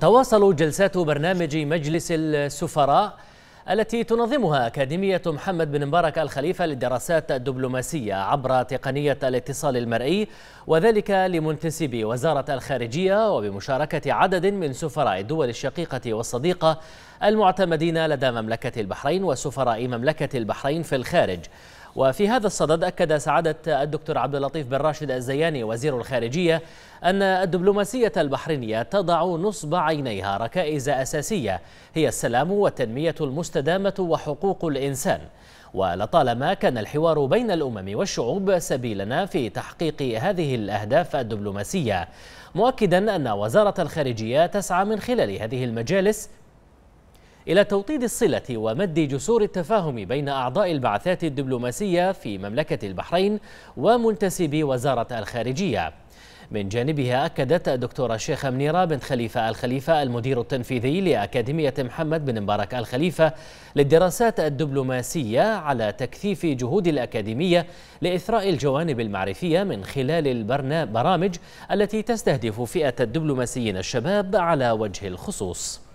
تواصل جلسات برنامج مجلس السفراء التي تنظمها أكاديمية محمد بن مبارك الخليفة للدراسات الدبلوماسية عبر تقنية الاتصال المرئي وذلك لمنتسبي وزارة الخارجية وبمشاركة عدد من سفراء الدول الشقيقة والصديقة المعتمدين لدى مملكة البحرين وسفراء مملكة البحرين في الخارج وفي هذا الصدد أكد سعادة الدكتور عبد اللطيف بن راشد الزياني وزير الخارجية أن الدبلوماسية البحرينية تضع نصب عينيها ركائز أساسية هي السلام والتنمية المستدامة وحقوق الإنسان ولطالما كان الحوار بين الامم والشعوب سبيلنا في تحقيق هذه الاهداف الدبلوماسيه مؤكدا ان وزاره الخارجيه تسعى من خلال هذه المجالس إلى توطيد الصلة ومد جسور التفاهم بين أعضاء البعثات الدبلوماسية في مملكة البحرين ومنتسبي وزارة الخارجية من جانبها أكدت الدكتورة الشيخة منيرة بنت خليفة الخليفة المدير التنفيذي لأكاديمية محمد بن مبارك الخليفة للدراسات الدبلوماسية على تكثيف جهود الأكاديمية لإثراء الجوانب المعرفية من خلال البرامج التي تستهدف فئة الدبلوماسيين الشباب على وجه الخصوص